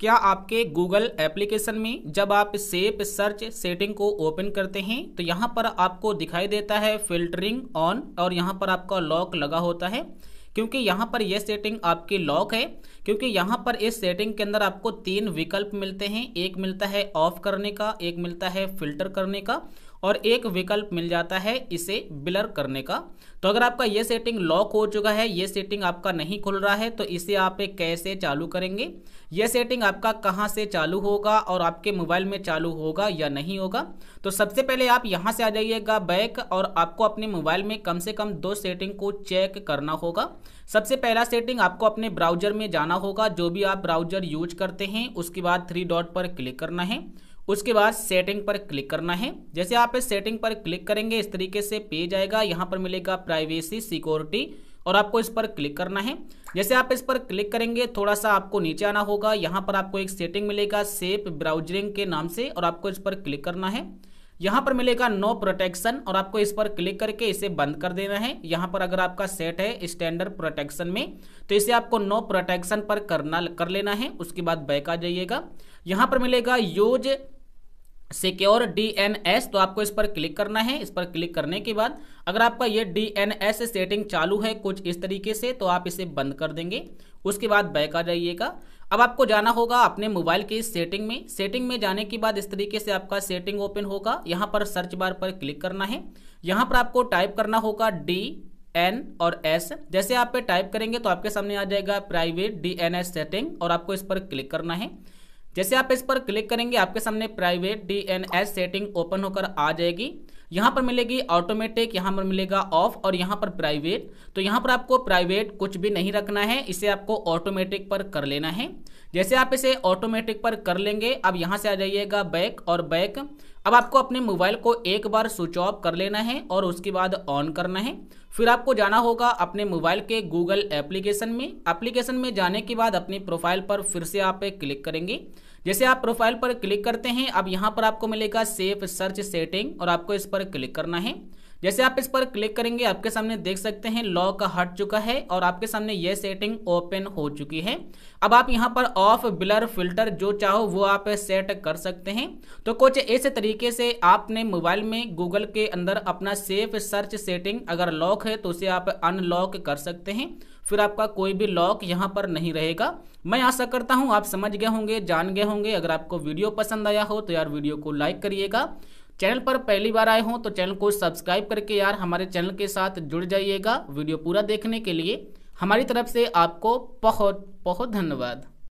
क्या आपके Google application में जब आप सेप सर्च सेटिंग को ओपन करते हैं तो यहाँ पर आपको दिखाई देता है फिल्टरिंग ऑन और यहाँ पर आपका लॉक लगा होता है क्योंकि यहाँ पर यह सेटिंग आपकी लॉक है क्योंकि यहाँ पर इस सेटिंग के अंदर आपको तीन विकल्प मिलते हैं एक मिलता है ऑफ करने का एक मिलता है फिल्टर करने का और एक विकल्प मिल जाता है इसे ब्लर करने का तो अगर आपका ये सेटिंग लॉक हो चुका है ये सेटिंग आपका नहीं खुल रहा है तो इसे आप कैसे चालू करेंगे ये सेटिंग आपका कहाँ से चालू होगा और आपके मोबाइल में चालू होगा या नहीं होगा तो सबसे पहले आप यहाँ से आ जाइएगा बैक और आपको अपने मोबाइल में कम से कम दो सेटिंग को चेक करना होगा सबसे पहला सेटिंग आपको अपने ब्राउजर में जाना होगा जो भी आप ब्राउजर यूज करते हैं उसके बाद थ्री डॉट पर क्लिक करना है उसके बाद सेटिंग पर क्लिक करना है जैसे आप इस सेटिंग पर क्लिक करेंगे इस तरीके से पेज आएगा यहाँ पर मिलेगा प्राइवेसी सिक्योरिटी और आपको इस पर क्लिक करना है जैसे आप इस पर क्लिक करेंगे थोड़ा सा आपको नीचे आना होगा यहाँ पर आपको एक सेटिंग मिलेगा सेफ ब्राउजरिंग के नाम से और आपको इस पर क्लिक करना है यहाँ पर मिलेगा नो प्रोटेक्शन और आपको इस पर क्लिक करके इसे बंद कर देना है यहाँ पर अगर आपका सेट है स्टैंडर्ड प्रोटेक्शन में तो इसे आपको नो प्रोटेक्शन पर करना कर लेना है उसके बाद बैक आ जाइएगा यहाँ पर मिलेगा यूज सिक्योर डीएनएस तो आपको इस पर क्लिक करना है इस पर क्लिक करने के बाद अगर आपका ये डीएनएस सेटिंग चालू है कुछ इस तरीके से तो आप इसे बंद कर देंगे उसके बाद बैक आ जाइएगा अब आपको जाना होगा अपने मोबाइल के सेटिंग में सेटिंग में जाने के बाद इस तरीके से आपका सेटिंग ओपन होगा यहाँ पर सर्च बार पर क्लिक करना है यहाँ पर आपको टाइप करना होगा डी एन और एस जैसे आप पे टाइप करेंगे तो आपके सामने आ जाएगा private D N S setting और आपको इस पर क्लिक करना है जैसे आप इस पर क्लिक करेंगे आपके सामने प्राइवेट डीएनएस सेटिंग ओपन होकर आ जाएगी यहाँ पर मिलेगी ऑटोमेटिक यहाँ पर मिलेगा ऑफ और यहाँ पर प्राइवेट तो यहाँ पर आपको प्राइवेट कुछ भी नहीं रखना है इसे आपको ऑटोमेटिक पर कर लेना है जैसे आप इसे ऑटोमेटिक पर कर लेंगे अब यहाँ से आ जाइएगा बैक और बैक अब आपको अपने मोबाइल को एक बार स्विच ऑफ कर लेना है और उसके बाद ऑन करना है फिर आपको जाना होगा अपने मोबाइल के गूगल एप्लीकेशन में एप्लीकेशन में जाने के बाद अपनी प्रोफाइल पर फिर से आप क्लिक करेंगे जैसे आप प्रोफाइल पर क्लिक करते हैं अब यहाँ पर आपको मिलेगा सेफ सर्च सेटिंग और आपको इस पर क्लिक करना है जैसे आप इस पर क्लिक करेंगे आपके सामने देख सकते हैं लॉक हट चुका है और आपके सामने ये सेटिंग ओपन हो चुकी है अब आप यहाँ पर ऑफ बिलर फिल्टर जो चाहो वो आप सेट कर सकते हैं तो कुछ इस तरीके से आपने मोबाइल में गूगल के अंदर अपना सेफ सर्च सेटिंग अगर लॉक है तो उसे आप अनलॉक कर सकते हैं फिर आपका कोई भी लॉक यहाँ पर नहीं रहेगा मैं आशा करता हूँ आप समझ गए होंगे जान गए होंगे अगर आपको वीडियो पसंद आया हो तो यार वीडियो को लाइक करिएगा चैनल पर पहली बार आए हों तो चैनल को सब्सक्राइब करके यार हमारे चैनल के साथ जुड़ जाइएगा वीडियो पूरा देखने के लिए हमारी तरफ से आपको बहुत बहुत धन्यवाद